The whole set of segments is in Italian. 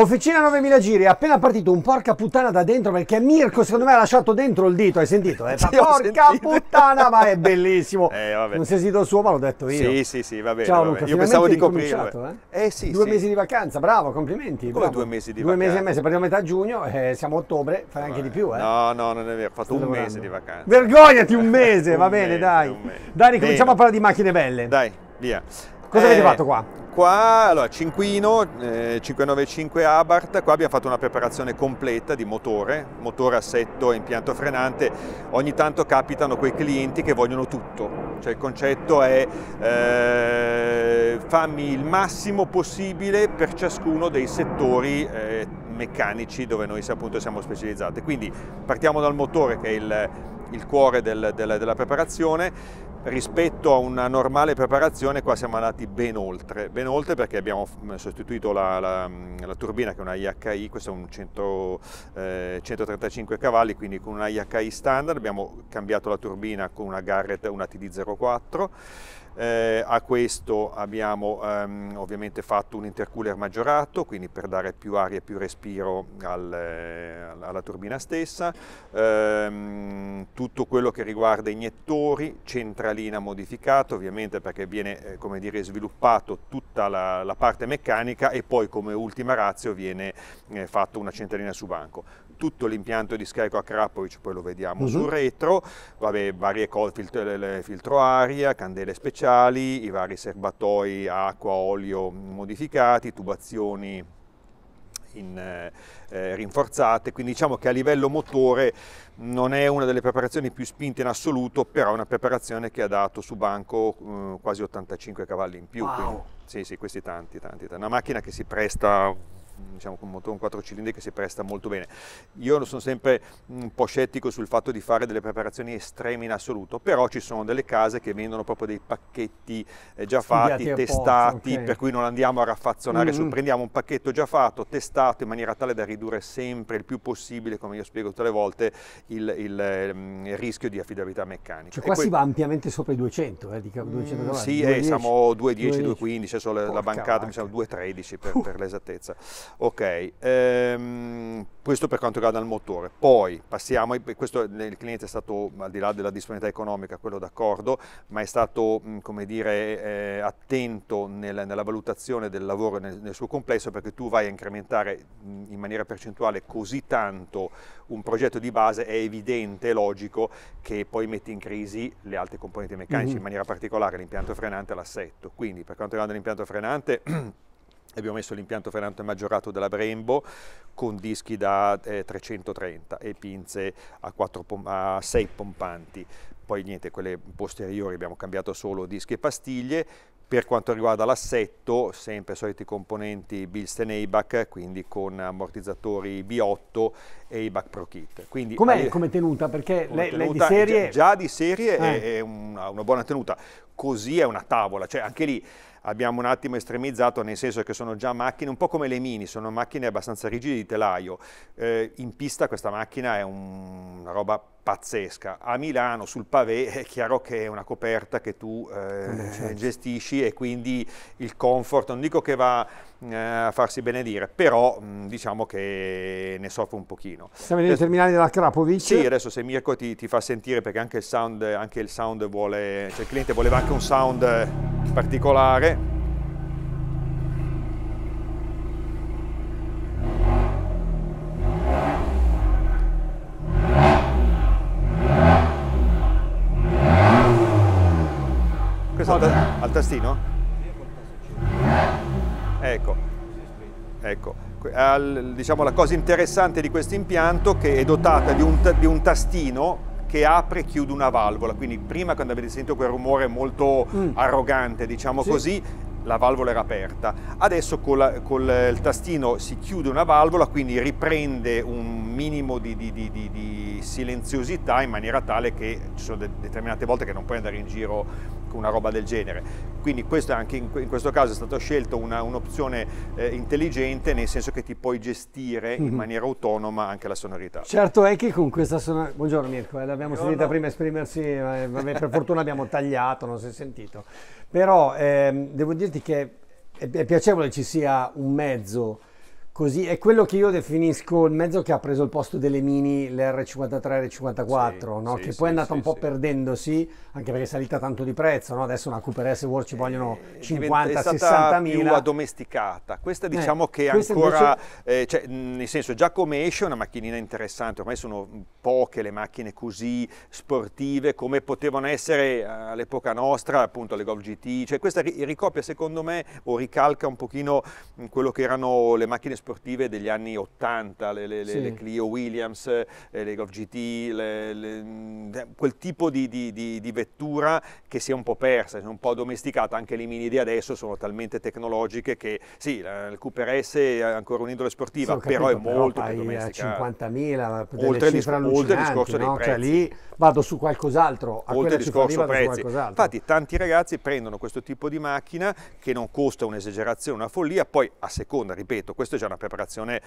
Officina 9000 giri, è appena partito un porca puttana da dentro perché Mirko secondo me ha lasciato dentro il dito, hai sentito? Eh? Sì, porca sentito. puttana, ma è bellissimo. Eh, non si è sentito suo, ma l'ho detto io. Sì, sì, sì, va bene. Ciao Luca, io pensavo di coprirlo. Eh? eh sì, Due sì. mesi di vacanza, bravo, complimenti. Come bravo. due mesi di vacanza? Due mesi e mezzo, partiamo a metà giugno, eh, siamo a ottobre, fai anche di più. Eh. No, no, non è vero, ho fatto Sto un mese di vacanza. Vergognati, un mese, un va bene, mese, dai. Dai, ricominciamo a parlare di macchine belle. Dai, via. Cosa avete eh, fatto qua? Qua, allora, Cinquino, eh, 595 abart qua abbiamo fatto una preparazione completa di motore, motore, assetto e impianto frenante. Ogni tanto capitano quei clienti che vogliono tutto, cioè il concetto è eh, fammi il massimo possibile per ciascuno dei settori eh, meccanici dove noi appunto siamo specializzati. Quindi partiamo dal motore che è il il cuore del, del, della preparazione. Rispetto a una normale preparazione qua siamo andati ben oltre, ben oltre perché abbiamo mm, sostituito la, la, mm, la turbina che è una IHI, questo è un 100, eh, 135 cavalli, quindi con una IHI standard abbiamo cambiato la turbina con una Garrett, una TD04 eh, a questo abbiamo ehm, ovviamente fatto un intercooler maggiorato, quindi per dare più aria e più respiro al, eh, alla turbina stessa, eh, tutto quello che riguarda iniettori, centralina modificata ovviamente perché viene eh, come dire, sviluppato tutta la, la parte meccanica e poi come ultima razza viene eh, fatta una centralina su banco tutto l'impianto di scarico a Krapovic, poi lo vediamo uh mhm. -huh. sul retro, vabbè, varie cose, filtro, filtro, aria, candele speciali, i vari serbatoi acqua, olio modificati, tubazioni in, eh, eh, rinforzate, quindi diciamo che a livello motore non è una delle preparazioni più spinte in assoluto, però è una preparazione che ha dato su banco eh, quasi 85 cavalli in più. Wow. Quindi, sì, sì, questi tanti, tanti, tanti. Una macchina che si presta diciamo, con un motore 4 cilindri che si presta molto bene. Io sono sempre mm, un po' scettico sul fatto di fare delle preparazioni estreme in assoluto, però ci sono delle case che vendono proprio dei pacchetti eh, già Studiati fatti, testati, okay. per cui non andiamo a raffazzonare mm -hmm. su, prendiamo un pacchetto già fatto, testato in maniera tale da ridurre sempre il più possibile, come io spiego tutte le volte, il, il, il mm, rischio di affidabilità meccanica. Cioè qua si va ampiamente sopra i 200, eh, 200 mm, Sì, 210, eh, siamo 210, 215, adesso la bancata mi sembra 213 per, per l'esattezza. Ok, ehm, questo per quanto riguarda il motore. Poi passiamo, questo il cliente è stato, al di là della disponibilità economica, quello d'accordo, ma è stato, mm, come dire, eh, attento nel, nella valutazione del lavoro nel, nel, suo complesso perché tu vai a incrementare mm, in maniera percentuale così tanto un progetto di base, è evidente, è logico che poi metti in crisi le altre componenti meccaniche, mm -hmm. in mhm. maniera particolare l'impianto frenante e l'assetto. Quindi per quanto riguarda l'impianto frenante... abbiamo messo l'impianto frenante maggiorato della Brembo con dischi da eh, 330 e pinze a, 4, a 6 pompanti poi niente, quelle posteriori abbiamo cambiato solo dischi e pastiglie, per quanto riguarda l'assetto, sempre soliti componenti Bilstein ABAC, quindi con ammortizzatori B8 e ABAC Pro Kit. Quindi, Com'è come tenuta? Perché come lei, tenuta, lei di serie... Già, già di serie eh. è, è una, una buona tenuta, così è una tavola, cioè anche lì abbiamo un attimo estremizzato nel senso che sono già macchine un po' come le mini, sono macchine abbastanza rigide di telaio, eh, in pista questa macchina è un, una roba pazzesca. A Milano sul pavé è chiaro che è una coperta che tu eh, eh certo. gestisci e quindi il comfort, non dico che va eh, a farsi benedire, però mh, mm, diciamo che ne soffre un pochino. Siamo nei terminali della Krapovic. Sì, adesso se Mirko ti, ti fa sentire perché anche il sound, anche il sound vuole, cioè il cliente voleva anche un sound particolare. Agostino? Ecco, ecco. Al, diciamo, la cosa interessante di questo impianto che è dotata di un, di un tastino che apre e chiude una valvola, quindi prima quando avete sentito quel rumore molto mm. arrogante, diciamo sì. così, la valvola era aperta. Adesso con il tastino si chiude una valvola, quindi riprende un minimo di, di, di, di, silenziosità in maniera tale che ci sono determinate volte che non puoi andare in giro con una roba del genere. Quindi questo, anche in, in, questo caso è stata scelta un'opzione un eh, intelligente nel senso che ti puoi gestire in mhm. maniera autonoma anche la sonorità. Certo è che con questa sonorità... Buongiorno Mirko, eh, l'abbiamo sentita prima esprimersi, eh, vabbè, per fortuna abbiamo tagliato, non si è sentito. Però ehm, devo dirti che è piacevole ci sia un mezzo Così è quello che io definisco il mezzo che ha preso il posto delle mini, le R53 R54, sì, no? sì, che sì, poi è andata un po' perdendosi, anche perché è salita tanto di prezzo, no? adesso una Cooper S World ci eh, vogliono 50-60 mila. più addomesticata, questa eh, diciamo eh, che ancora, invece... eh, cioè, nel senso già come esce è una macchinina interessante, ormai sono poche le macchine così sportive come potevano essere eh, all'epoca nostra, appunto le Golf GT, cioè questa ricopia secondo me o ricalca un pochino mm, quello che erano le macchine sportive sportive degli anni 80, le, le, sì. le Clio Williams, eh, le Golf GT, mm, eh, quel tipo di, di, di, di, vettura che si è un po' persa, si è un po' domesticata, anche le mini di adesso sono talmente tecnologiche che sì, il Cooper S è ancora un'indole sportiva, sì, capito, però è però molto più domesticata. 50.000, oltre, il, oltre il discorso no? dei cioè, prezzi. Cioè, lì vado su qualcos'altro, a oltre il discorso prezzi. Infatti tanti ragazzi prendono questo tipo di macchina che non costa un'esagerazione, una follia, poi a seconda, ripeto, questo è già una preparazione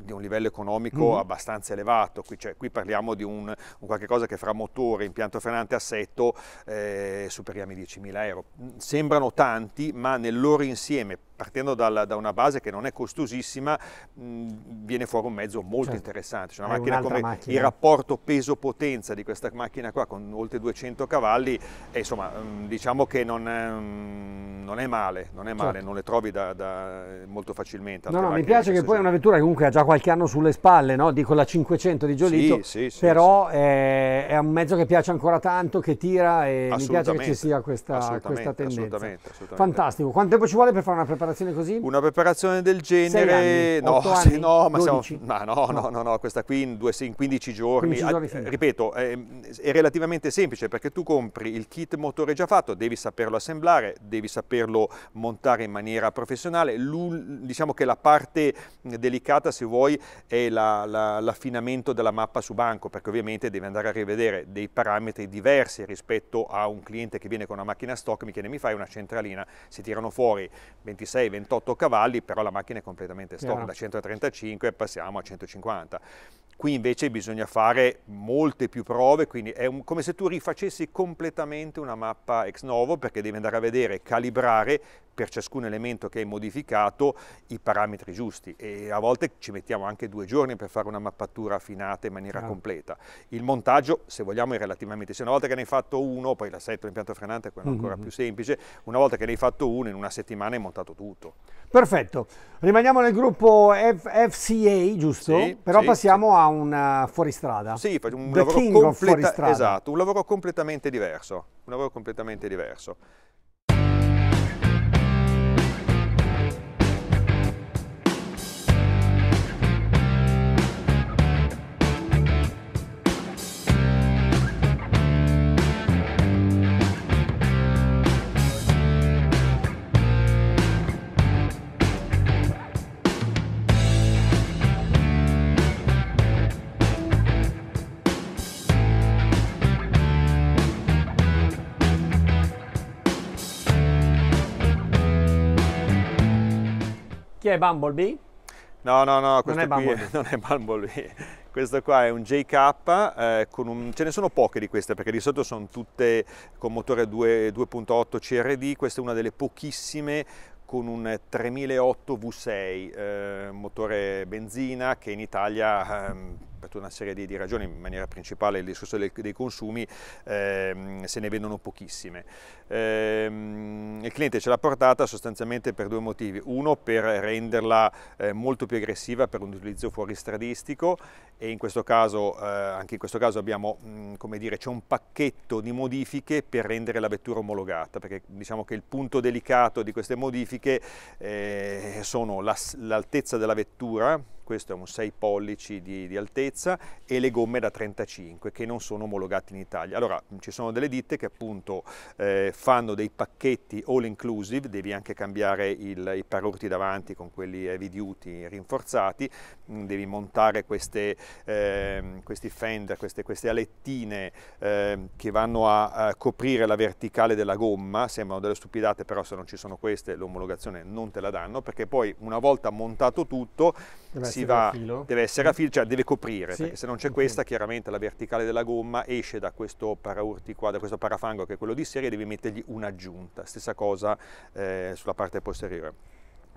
di un livello economico mm. abbastanza elevato, qui, cioè, qui parliamo di un, un, qualche cosa che fra motore, impianto frenante, assetto eh, superiamo i 10.000 euro. Sembrano tanti, ma nel loro insieme partendo dal, da una base che non è costosissima, mh, viene fuori un mezzo molto certo. interessante. Cioè una è macchina come macchina. il rapporto peso-potenza di questa macchina qua con oltre 200 cavalli, è, eh, insomma, diciamo che non, mh, non, è male, non è male, certo. non le trovi da, da molto facilmente. No, no, mi piace che poi è una vettura che comunque ha già qualche anno sulle spalle, no? dico la 500 di Giolito, sì, sì, però sì, eh, è, è, un mezzo che piace ancora tanto, che tira e mi piace che ci sia questa, questa tendenza. Assolutamente, assolutamente. Fantastico, quanto tempo ci vuole per fare una preparazione? preparazione così? Una preparazione del genere... Anni, no, anni, no, ma siamo, ma no, no, no, no, questa qui in, due, in 15 giorni, 15 ah, giorni a, ripeto, è, ehm, è, relativamente semplice perché tu compri il kit motore già fatto, devi saperlo assemblare, devi saperlo montare in maniera professionale, diciamo che la parte delicata se vuoi è l'affinamento la, la, della mappa su banco perché ovviamente devi andare a rivedere dei parametri diversi rispetto a un cliente che viene con una macchina stock, mi chiede mi fai una centralina, si tirano fuori 26 26-28 cavalli, però la macchina è completamente storta, da 135 passiamo a 150. Qui invece bisogna fare molte più prove, quindi è un, come se tu rifacessi completamente una mappa ex novo perché devi andare a vedere, calibrare per ciascun elemento che hai modificato i parametri giusti e a volte ci mettiamo anche due giorni per fare una mappatura affinata in maniera ah. completa. Il montaggio, se vogliamo, è relativamente semplice. Una volta che ne hai fatto uno, poi l'assetto, l'impianto frenante è quello mm -hmm. ancora mm-hmm. più semplice, una volta che ne hai fatto uno in una settimana hai montato tutto accaduto. Perfetto, rimaniamo nel gruppo F FCA, giusto? Sì, Però sì, passiamo sì. a un eh, fuoristrada. Sì, facciamo un The lavoro, completa- esatto, un lavoro completamente diverso. Un lavoro completamente diverso. è Bumblebee? No, no, no, questo non è qui non è Bumblebee. Questo qua è un JK, eh, un... ce ne sono poche di queste perché di solito sono tutte con motore 2.8 CRD, questa è una delle pochissime con un 3008 V6, eh, motore benzina che in Italia eh, per tutta una serie di, di ragioni, in maniera principale il discorso dei, dei consumi, ehm, se ne vendono pochissime. Ehm, il cliente ce l'ha portata sostanzialmente per due motivi, uno per renderla eh, molto più aggressiva per un utilizzo fuoristradistico e in questo caso, eh, anche in questo caso abbiamo, mh, mm, come dire, c'è un pacchetto di modifiche per rendere la vettura omologata, perché diciamo che il punto delicato di queste modifiche eh, sono l'altezza la, della vettura, questo è un 6 pollici di, di, altezza e le gomme da 35 che non sono omologate in Italia. Allora ci sono delle ditte che appunto eh, fanno dei pacchetti all inclusive, devi anche cambiare il, i parorti davanti con quelli heavy duty rinforzati, devi montare queste, eh, questi fender, queste, queste alettine eh, che vanno a, a coprire la verticale della gomma, sembrano delle stupidate però se non ci sono queste l'omologazione non te la danno perché poi una volta montato tutto eh si effettiva deve essere a filo, cioè deve coprire, sì. perché se non c'è questa chiaramente la verticale della gomma esce da questo paraurti qua, da questo parafango che è quello di serie e devi mettergli un'aggiunta, stessa cosa eh, sulla parte posteriore.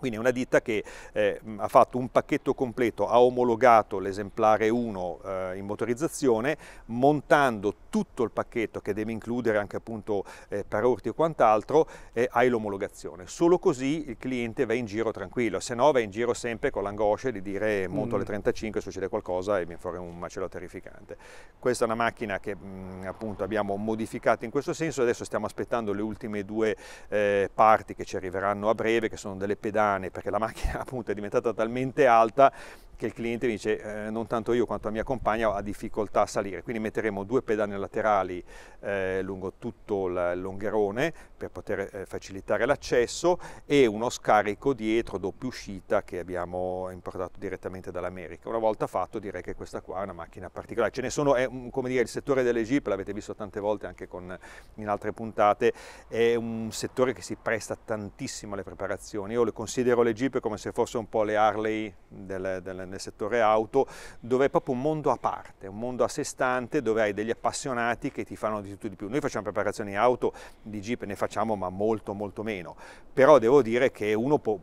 Quindi è una ditta che eh, ha fatto un pacchetto completo, ha omologato l'esemplare 1 eh, in motorizzazione, montando tutto il pacchetto che deve includere anche appunto eh, parorti e quant'altro, hai l'omologazione. Solo così il cliente va in giro tranquillo, se no va in giro sempre con l'angoscia di dire monto le 35, mm. succede qualcosa e viene fuori un macello terrificante. Questa è una macchina che mh, appunto abbiamo modificato in questo senso, adesso stiamo aspettando le ultime due eh, parti che ci arriveranno a breve, che sono delle pedane umane perché la macchina appunto è diventata talmente alta che il cliente mi dice eh, non tanto io quanto la mia compagna ha difficoltà a salire, quindi metteremo due pedane laterali eh, lungo tutto il longherone per poter eh, facilitare l'accesso e uno scarico dietro doppia uscita che abbiamo importato direttamente dall'America. Una volta fatto direi che questa qua è una macchina particolare, ce ne sono, è, come dire, il settore delle Jeep, l'avete visto tante volte anche con, in altre puntate, è un settore che si presta tantissimo alle preparazioni, io le considero le Jeep come se fosse un po' le Harley del, del nel settore auto dove è proprio un mondo a parte, un mondo a sé stante dove hai degli appassionati che ti fanno di tutto di più. Noi facciamo preparazioni auto, di jeep ne facciamo ma molto molto meno, però devo dire che uno può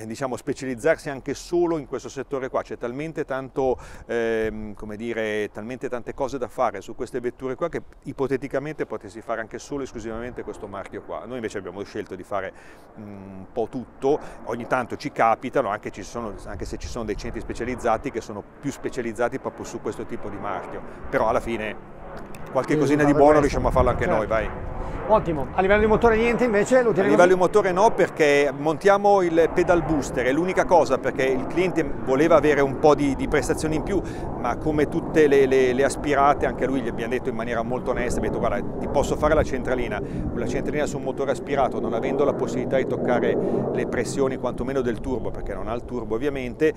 eh, diciamo, specializzarsi anche solo in questo settore qua, c'è talmente, tanto, eh, dire, talmente tante cose da fare su queste vetture qua che ipoteticamente potessi fare anche solo e esclusivamente questo marchio qua. Noi invece abbiamo scelto di fare mm, un po' tutto, ogni tanto ci capitano, anche, ci sono, anche se ci sono dei centri specializzati che sono più specializzati proprio su questo tipo di marchio, però alla fine qualche cosina di buono riusciamo a farlo anche certo. noi, vai. Ottimo, a livello di motore niente invece? A livello di motore no perché montiamo il pedal booster, è l'unica cosa perché il cliente voleva avere un po' di, di prestazioni in più ma come tutte le, le, le, aspirate anche lui gli abbiamo detto in maniera molto onesta, abbiamo detto guarda ti posso fare la centralina, la centralina su un motore aspirato non avendo la possibilità di toccare le pressioni quantomeno del turbo perché non ha il turbo ovviamente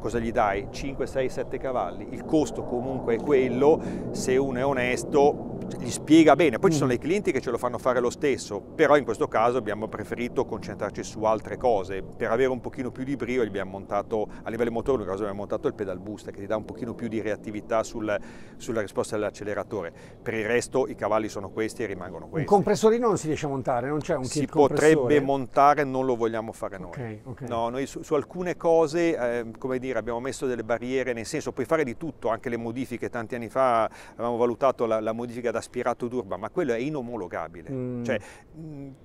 cosa gli dai? 5, 6, 7 cavalli, il costo comunque è quello, se uno è onesto gli spiega bene, poi ci sono mm. dei clienti che ce lo fanno fare lo stesso, però in questo caso abbiamo preferito concentrarci su altre cose, per avere un pochino più di brio abbiamo montato, a livello motore in caso abbiamo montato il pedal boost che ti dà un pochino più di reattività sul, sulla risposta dell'acceleratore, per il resto i cavalli sono questi e rimangono questi. Un compressorino non si riesce a montare, non c'è un kit Si potrebbe montare, non lo vogliamo fare noi. Okay, okay. No, noi su, su, alcune cose, eh, come dire, dire, abbiamo messo delle barriere, nel senso puoi fare di tutto, anche le modifiche, tanti anni fa avevamo valutato la, la modifica da aspirato d'urba, ma quello è inomologabile, mm. cioè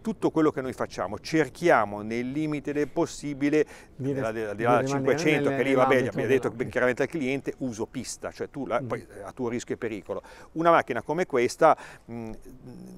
tutto quello che noi facciamo cerchiamo nel limite del possibile, al di là del 500 che lì va bene, abbiamo detto ben chiaramente al cliente uso pista, cioè tu la, mm. poi, eh, a tuo rischio e pericolo. Una macchina come questa, mh,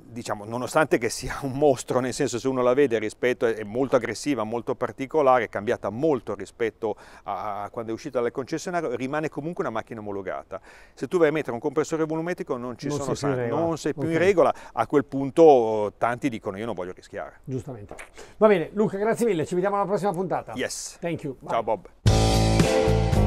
diciamo, nonostante che sia un mostro, nel senso se uno la vede rispetto, è molto aggressiva, molto particolare, è cambiata molto rispetto a, a quando è uscita dal concessionario, rimane comunque una macchina omologata. Se tu vai a mettere un compressore volumetrico non ci non sono sei santi, non sei più okay. in regola, a quel punto tanti dicono io non voglio rischiare. Giustamente. Va bene, Luca, grazie mille, ci vediamo alla prossima puntata. Yes. Thank you. Bye. Ciao Bob.